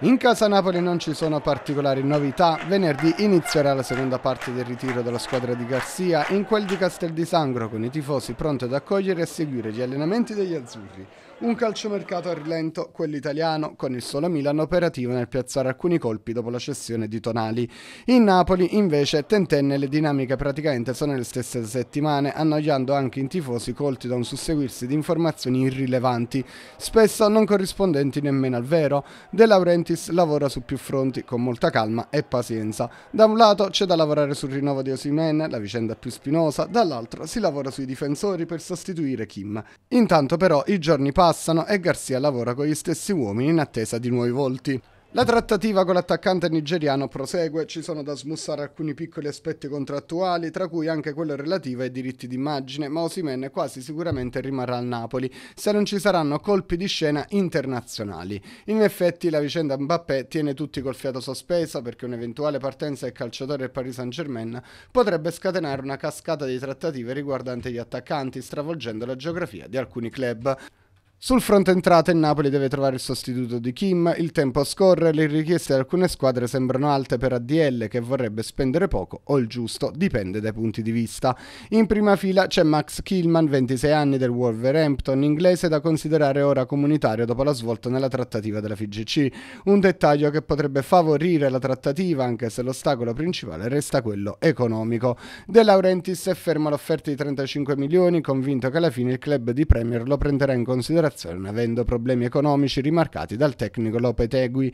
In casa Napoli non ci sono particolari novità, venerdì inizierà la seconda parte del ritiro della squadra di Garzia in quel di Castel di Sangro con i tifosi pronti ad accogliere e seguire gli allenamenti degli azzurri. Un calciomercato a rilento, quello italiano, con il solo Milan operativo nel piazzare alcuni colpi dopo la cessione di Tonali. In Napoli invece tentenne le dinamiche praticamente sono le stesse settimane, annoiando anche i tifosi colti da un susseguirsi di informazioni irrilevanti, spesso non corrispondenti nemmeno al vero. De Laurenti Laurentiis lavora su più fronti con molta calma e pazienza. Da un lato c'è da lavorare sul rinnovo di Osimen, la vicenda più spinosa, dall'altro si lavora sui difensori per sostituire Kim. Intanto però i giorni passano e Garcia lavora con gli stessi uomini in attesa di nuovi volti. La trattativa con l'attaccante nigeriano prosegue, ci sono da smussare alcuni piccoli aspetti contrattuali, tra cui anche quello relativo ai diritti d'immagine, ma Osimen quasi sicuramente rimarrà al Napoli, se non ci saranno colpi di scena internazionali. In effetti la vicenda Mbappé tiene tutti col fiato sospeso perché un'eventuale partenza del calciatore del Paris Saint-Germain potrebbe scatenare una cascata di trattative riguardanti gli attaccanti, stravolgendo la geografia di alcuni club. Sul fronte entrata il Napoli deve trovare il sostituto di Kim, il tempo scorre, le richieste di alcune squadre sembrano alte per ADL che vorrebbe spendere poco o il giusto, dipende dai punti di vista. In prima fila c'è Max Killman, 26 anni del Wolverhampton inglese da considerare ora comunitario dopo la svolta nella trattativa della FIGC, un dettaglio che potrebbe favorire la trattativa anche se l'ostacolo principale resta quello economico. De Laurentiis ferma all'offerta di 35 milioni, convinto che alla fine il club di Premier lo prenderà in considerazione Spurs, avendo problemi economici rimarcati dal tecnico Lopetegui.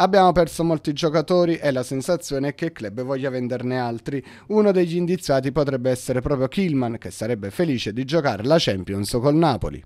Abbiamo perso molti giocatori e la sensazione è che il club voglia venderne altri. Uno degli indiziati potrebbe essere proprio Killman, che sarebbe felice di giocare la Champions col Napoli.